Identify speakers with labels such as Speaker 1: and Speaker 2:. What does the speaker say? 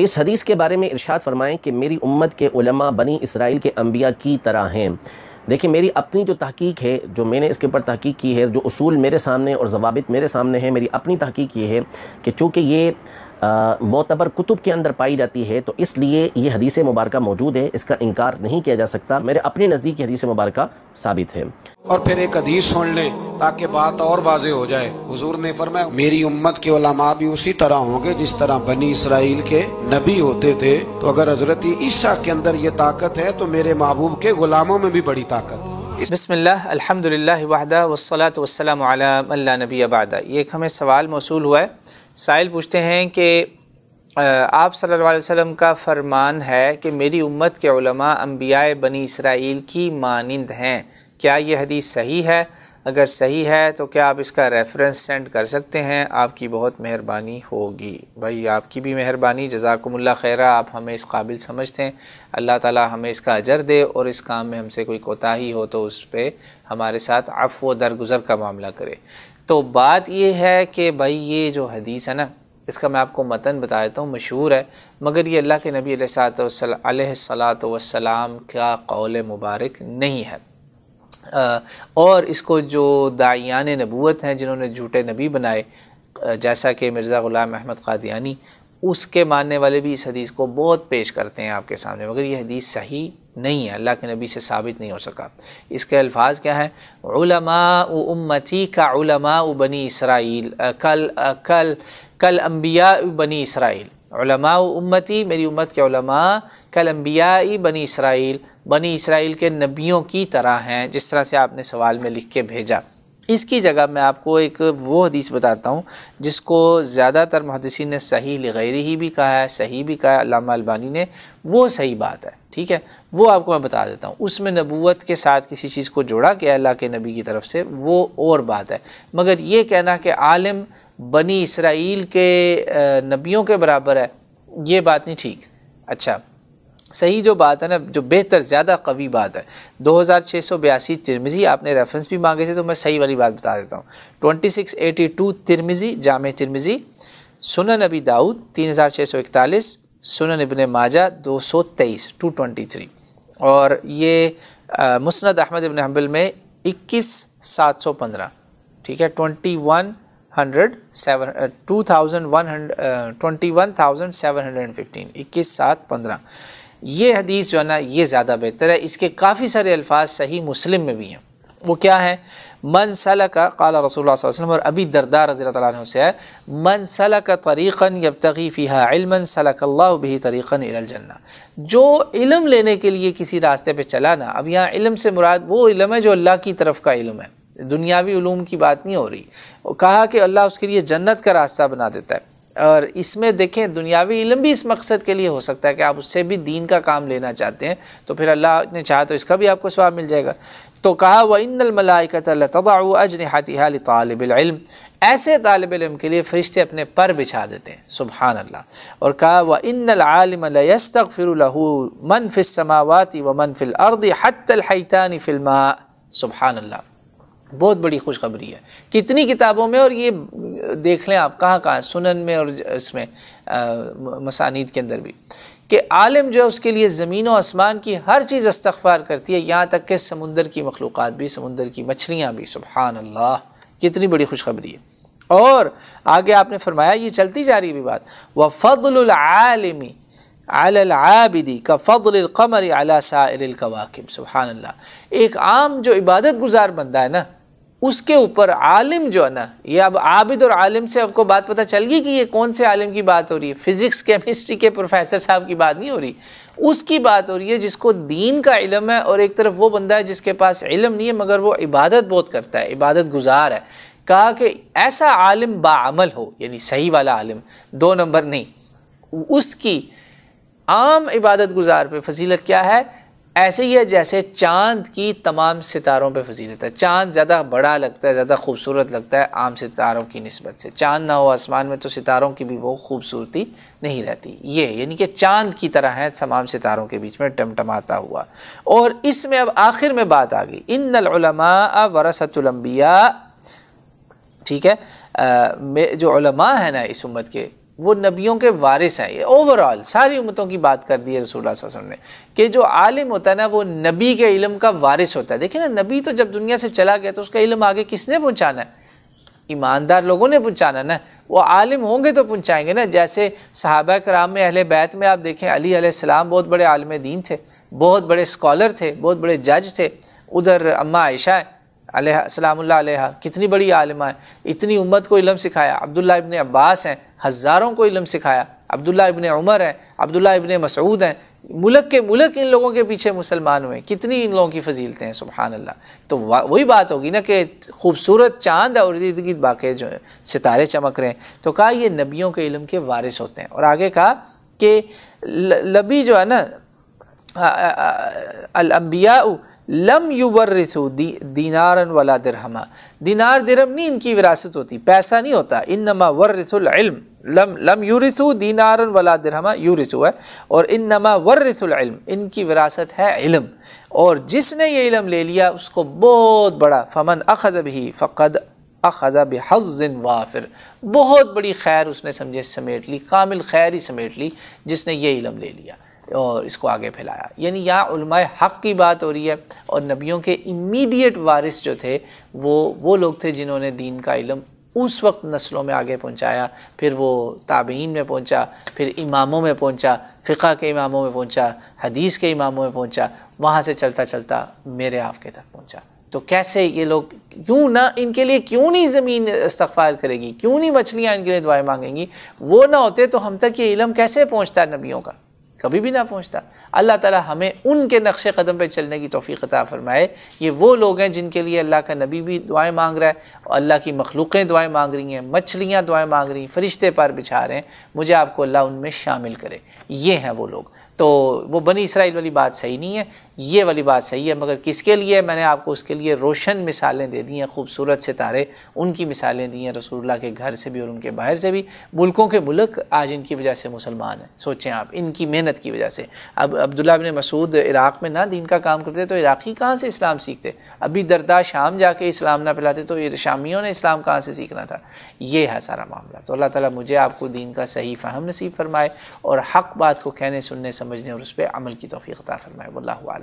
Speaker 1: इस हदीस के बारे में इरशाद फरमाएं कि मेरी उम्मत के उलमा बनी इसराइल के अंबिया की तरह हैं देखिए मेरी अपनी जो तहकीक है जो मैंने इसके ऊपर तहकीक की है जो असूल मेरे सामने और जवाबित मेरे सामने है मेरी अपनी तहकीक ये है कि चूँकि ये मोतबर कुतुब के अंदर पाई जाती है तो इसलिए ये हदीस मुबारक मौजूद है इसका इनकार नहीं किया जा सकता मेरे अपने नज़दीक हदीस मुबारक साबित है और फिर एक हदीस सुन लें ताकि बात और वाजे हो जाए हजूर ने फरमाया मेरी उम्मत के उलमा भी उसी तरह होंगे जिस तरह बनी इसराइल के नबी होते थे तो अगर हजरत ईसा के अंदर ये ताकत है तो मेरे महबूब के गुलामों में भी बड़ी ताकत है बसमिल्ल अलहमदिल्ला वहदा वसलात वसलम नबी अबादा ये एक हमें सवाल मौसू हुआ है साहिल पूछते हैं कि आप सल्लल्लाहु अलैहि वसल्लम का फरमान है कि मेरी उम्मत के उलमा अम्बिया बनी इसराइल की मानंद हैं क्या यह हदीस सही है अगर सही है तो क्या आप इसका रेफरेंस सेंड कर सकते हैं आपकी बहुत मेहरबानी होगी भाई आपकी भी मेहरबानी जजाकमल्ला खैरा आप हमें इस काबिल समझते हैं अल्लाह ताला हमें इसका अजर दे और इस काम में हमसे कोई कोताही हो तो उस पर हमारे साथ अफ़ व दरगुजर का मामला करे तो बात यह है कि भाई ये जो हदीस है ना इसका मैं आपको मतन बता देता हूँ मशहूर है मगर ये अल्लाह के नबी सलात वसलाम का कौल मुबारक नहीं है आ, और इसको जो दायान नबूत हैं जिन्होंने झूठे नबी बनाए जैसा कि मिर्ज़ा ग़ुलाम अहमद कादियानी उसके मानने वाले भी इस हदीस को बहुत पेश करते हैं आपके सामने मगर ये हदीस सही नहीं है अल्लाह के नबी से साबित नहीं हो सका इसके अल्फाज क्या है उम्मती का उलमा बनी इसराइल कल कल कल अम्बिया बनी इसराइल उलमा उम्मती मेरी उम्मत के उलमा कल अम्बिया बनी इसराइल बनी इसराइल के नबियों की तरह हैं जिस तरह से आपने सवाल में लिख के भेजा इसकी जगह मैं आपको एक वो हदीस बताता हूँ जिसको ज़्यादातर मुहदसिन ने सही लगैरी ही भी कहा है सही भी कहा है अलामा अलबानी ने वो सही बात है ठीक है वो आपको मैं बता देता हूँ उसमें नबूत के साथ किसी चीज़ को जोड़ा गया अल्लाह के नबी की तरफ से वो और बात है मगर ये कहना कि आलम बनी इसराइल के नबियों के बराबर है ये बात नहीं ठीक अच्छा सही जो बात है ना जो बेहतर ज़्यादा कवी बात है दो हज़ार छः सौ बयासी तिरमिज़ी आपने रेफरेंस भी मांगे थे तो मैं सही वाली बात बता देता हूँ twenty six eighty two Tirmidhi जाम तिरमिज़ी सुनन नबी दाऊद तीन हज़ार छः सौ इकतालीस सुन इबन माजा दो सौ तेईस टू ट्वेंटी थ्री और ये मुस्ंद अहमद इबन हम्बल में इक्कीस सात सौ पंद्रह ठीक है twenty one hundred seven two thousand one hundred twenty one thousand seven hundred and fifteen इक्कीस सात पंद्रह ये हदीस जो है ना ये ज़्यादा बेहतर है इसके काफ़ी सारे अल्फाज सही मुस्लिम में भी हैं वो क्या है मन सल का कला रसूल वसम और अभी दरदार रजी तैन से है मन सल का तरीक़न यब तकीफी इलमन सलाकल्ला भी तरीक़न इलजन्ना जो इलम लेने के लिए किसी रास्ते पर चला ना अब यहाँ इलम से मुराद वो इलम है जो अल्लाह की तरफ का इलम है दुनियावी ूम की बात नहीं हो रही कहा कि अल्लाह उसके लिए जन्नत का रास्ता बना देता है और इसमें देखें दुनियावी इलम भी इस मकसद के लिए हो सकता है कि आप उससे भी दीन का काम लेना चाहते हैं तो फिर अल्लाह ने चाहा तो इसका भी आपको स्वाब मिल जाएगा तो कहा व इनमलाकतु अजनहातिहाल तालब ऐसे तालब इलम के लिए फ़रिश्ते अपने पर बिछा देते हैं सुबहान अल्लाह और कहा व फिर मन फिल समावती व मनफ़िल अर्द हतल हैतानी फ़िल्मा सुबहान अल्लाह बहुत बड़ी खुशखबरी है कितनी किताबों में और ये देख लें आप कहाँ कहाँ सुनन में और इसमें मसानिद के अंदर भी कि आलम जो है उसके लिए ज़मीन और आसमान की हर चीज़ इस्तफ़ार करती है यहाँ तक कि समुंदर की मखलूक़ात भी समुंदर की मछलियाँ भी सुबहान अल्लाह कितनी बड़ी खुशखबरी है और आगे आपने फरमाया ये चलती जा रही भी बात व फ़लमी आबिदी का फ़ल कमर अला साकब सुबहान अल्लाह एक आम जो इबादत गुजार बंदा है ना उसके ऊपर आलिम जो है ना ये अब आबिद और आलिम से आपको बात पता चल गई कि ये कौन से आलिम की बात हो रही है फिज़िक्स केमिस्ट्री के प्रोफेसर साहब की बात नहीं हो रही उसकी बात हो रही है जिसको दीन का इलम है और एक तरफ वो बंदा है जिसके पास इलम नहीं है मगर वो इबादत बहुत करता है इबादत गुजार है कहा कि ऐसा आलिम बामल हो यानी सही वाला आलिम दो नंबर नहीं उसकी आम इबादत गुजार पर फजीलत क्या है ऐसे ही है जैसे चांद की तमाम सितारों पे फजीलत है चांद ज़्यादा बड़ा लगता है ज़्यादा खूबसूरत लगता है आम सितारों की नस्बत से चांद ना हो आसमान में तो सितारों की भी वो खूबसूरती नहीं रहती ये यानी कि चांद की तरह है तमाम सितारों के बीच में टमटमाता हुआ और इसमें अब आखिर में बात आ गई इन नलमा वरसतुलम्बिया ठीक है आ, जो है ना इस उम्मत के वो नबियों के वारिस हैं ये ओवरऑल सारी उम्मतों की बात कर दी है रसूल वसम ने कि जो आलिम होता है ना वो नबी के इलम का वारिस होता है देखिए ना नबी तो जब दुनिया से चला गया तो उसका इलम आगे किसने पहुँचाना है ईमानदार लोगों ने पहुँचाना ना वो आलिम होंगे तो पहुँचाएंगे ना जैसे सहाबा कराम में अहल बैत में आप देखें अली अलैहिस्सलाम बहुत बड़े आलम दीन थे बहुत बड़े स्कॉलर थे बहुत बड़े जज थे उधर अम्मा आयशा हैं सलामुल्ला अलैहा कितनी बड़ी आलमा है इतनी उम्मत को इलम सिखाया अब्दुल्ला इबन अब्बास हैं हज़ारों को इलम सिखाया अब्दुल्ला इबन उमर हैं अब्दुल्ला इबन मसूद हैं मुलक के मुलक इन लोगों के पीछे मुसलमान हुए कितनी इन लोगों की फजीलतें हैं सुबहान अल्लाह तो वही बात होगी ना कि खूबसूरत चांद और इर्द गिर्द बाकी जो है सितारे चमक रहे हैं तो कहा ये नबियों के इलम के वारिस होते हैं और आगे कहा कि लबी जो है ना अलम्बिया लम युवर्रिसु दी, दीनारन वाला दिरहमा दीनार दिरम नहीं इनकी विरासत होती पैसा नहीं होता इन नमा वर इल्म लम लम यूरिसु दीनार वाला यू यूरिसु है और इन नमा वर इल्म इनकी विरासत है इलम और जिसने ये इलम ले लिया उसको बहुत बड़ा फमन अखजब ही फ़कद अखजब हजन वाफिर बहुत बड़ी खैर उसने समझे समेट ली कामिल खैर ही समेट ली जिसने ये इलम ले लिया और इसको आगे फैलाया यानी यहाँ हक़ की बात हो रही है और नबियों के इमीडिएट वारिस जो थे वो वो लोग थे जिन्होंने दीन का इलम उस वक्त नस्लों में आगे पहुँचाया फिर वो ताबीन में पहुँचा फिर इमामों में पहुँचा फ़िका के इमामों में पहुँचा हदीस के इमामों में पहुँचा वहाँ से चलता चलता मेरे आपके तक पहुँचा तो कैसे ये लोग क्यों ना इनके लिए क्यों नहीं ज़मीन इस्तफ़ार करेगी क्यों नहीं मछलियाँ इनके लिए दुआएँ मांगेंगी वो ना होते तो हम तक ये इलम कैसे पहुँचता नबियों का कभी भी ना पहुँचता अल्लाह ताला हमें उनके नक्श कदम पर चलने की तोफ़ी अता फ़रमाए ये वो लोग हैं जिनके लिए अल्लाह का नबी भी दुआएं मांग रहा है और अल्लाह की मखलूक़ें दुआएं मांग रही हैं मछलियाँ दुआएं मांग रही हैं फरिश्ते पार बिछा रहे हैं मुझे आपको अल्लाह उनमें शामिल करे ये हैं वो लोग तो वो बनी इसराइल वाली बात सही नहीं है ये वाली बात सही है मगर किसके लिए मैंने आपको उसके लिए रोशन मिसालें दे दी हैं खूबसूरत सितारे उनकी मिसालें दी हैं रसूलुल्लाह के घर से भी और उनके बाहर से भी मुल्कों के मुल्क आज इनकी वजह से मुसलमान हैं सोचें आप इनकी मेहनत की वजह से अब अब्दुल्ला बिन मसूद इराक़ में ना दीन का काम करते तो इराक़ी कहाँ से इस्लाम सीखते अभी दरदा शाम जाके इस्लाम ना फैलाते तो शामियों ने इस्लाम कहाँ से सीखना था ये है सारा मामला तो अल्लाह ताला मुझे आपको दीन का सही फ़हम नसीब फरमाए और हक़ बात को कहने सुनने سمجھنے اور اس پہ عمل کی توفیق عطا فرمائے واللہ اعلم